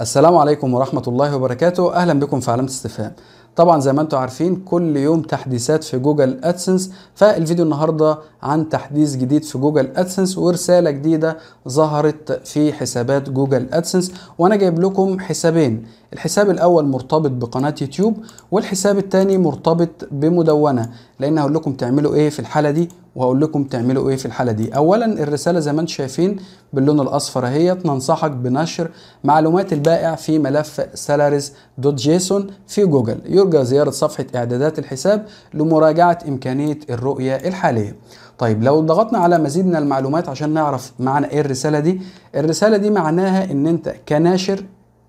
السلام عليكم ورحمة الله وبركاته أهلا بكم في علامة استفهام طبعا زي ما انتم عارفين كل يوم تحديثات في جوجل ادسنس فالفيديو النهارده عن تحديث جديد في جوجل ادسنس ورساله جديده ظهرت في حسابات جوجل ادسنس وانا جايب لكم حسابين الحساب الاول مرتبط بقناه يوتيوب والحساب الثاني مرتبط بمدونه لان هقول لكم تعملوا ايه في الحاله دي وهقول لكم تعملوا ايه في الحاله دي اولا الرساله زي ما انتم شايفين باللون الاصفر هي ننصحك بنشر معلومات البائع في ملف سالاريز دوت جيسون في جوجل يرجى زياره صفحه اعدادات الحساب لمراجعه امكانيه الرؤيه الحاليه طيب لو ضغطنا على مزيد من المعلومات عشان نعرف معنى ايه الرساله دي الرساله دي معناها ان انت كناشر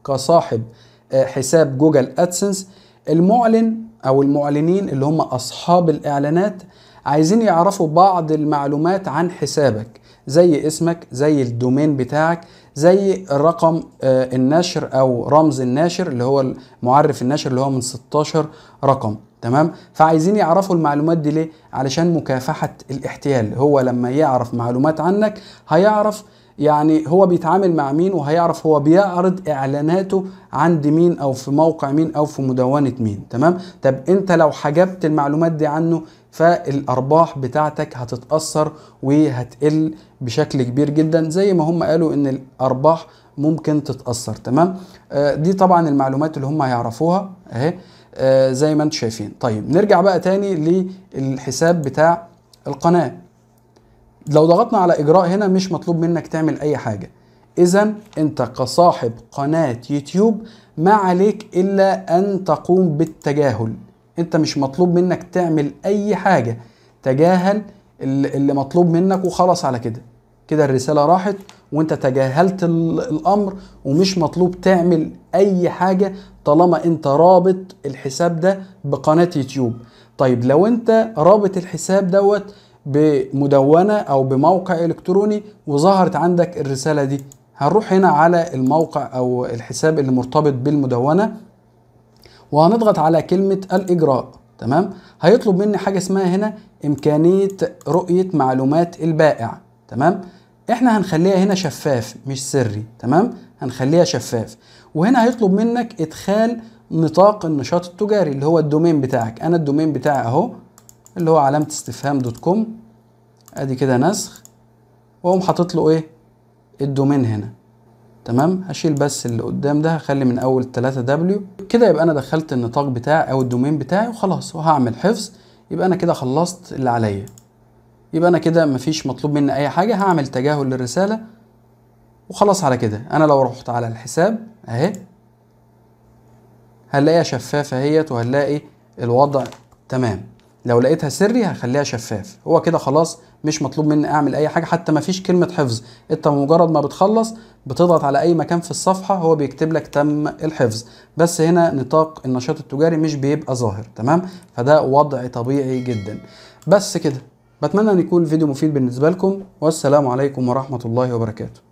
كصاحب حساب جوجل ادسنس المعلن او المعلنين اللي هم اصحاب الاعلانات عايزين يعرفوا بعض المعلومات عن حسابك زي اسمك زي الدومين بتاعك زي رقم آه، النشر او رمز الناشر اللي هو المعرف الناشر اللي هو من 16 رقم تمام فعايزين يعرفوا المعلومات دي ليه علشان مكافحه الاحتيال هو لما يعرف معلومات عنك هيعرف يعني هو بيتعامل مع مين وهيعرف هو بيعرض اعلاناته عند مين او في موقع مين او في مدونه مين تمام طب انت لو حجبت المعلومات دي عنه فالارباح بتاعتك هتتاثر وهتقل بشكل كبير جدا زي ما هم قالوا ان الارباح ممكن تتاثر تمام آه دي طبعا المعلومات اللي هم هيعرفوها اهي آه، زي ما انتم شايفين طيب نرجع بقى تاني للحساب بتاع القناه لو ضغطنا على اجراء هنا مش مطلوب منك تعمل اي حاجه اذا انت كصاحب قناه يوتيوب ما عليك الا ان تقوم بالتجاهل انت مش مطلوب منك تعمل اي حاجه تجاهل اللي مطلوب منك وخلاص على كده كده الرساله راحت وانت تجاهلت الامر ومش مطلوب تعمل اي حاجه طالما انت رابط الحساب ده بقناه يوتيوب طيب لو انت رابط الحساب دوت بمدونه او بموقع الكتروني وظهرت عندك الرساله دي هنروح هنا على الموقع او الحساب اللي مرتبط بالمدونه وهنضغط على كلمه الاجراء تمام هيطلب مني حاجه اسمها هنا امكانيه رؤيه معلومات البائع تمام احنا هنخليها هنا شفاف مش سري تمام هنخليها شفاف وهنا هيطلب منك ادخال نطاق النشاط التجاري اللي هو الدومين بتاعك انا الدومين بتاعي اهو اللي هو علامه استفهام دوت كوم ادي كده نسخ واقوم حاطط له ايه الدومين هنا تمام هشيل بس اللي قدام ده هخلي من اول 3 دبليو كده يبقى انا دخلت النطاق بتاعي او الدومين بتاعي وخلاص وهعمل حفظ يبقى انا كده خلصت اللي عليا يبقى انا كده مفيش مطلوب مني اي حاجه هعمل تجاهل للرساله وخلاص على كده انا لو رحت على الحساب اهي هنلاقيها شفافه اهيت وهنلاقي الوضع تمام لو لقيتها سري هخليها شفاف هو كده خلاص مش مطلوب مني اعمل اي حاجه حتى مفيش كلمه حفظ انت مجرد ما بتخلص بتضغط على اي مكان في الصفحه هو بيكتب لك تم الحفظ بس هنا نطاق النشاط التجاري مش بيبقى ظاهر تمام فده وضع طبيعي جدا بس كده بتمنى ان يكون الفيديو مفيد بالنسبه لكم والسلام عليكم ورحمه الله وبركاته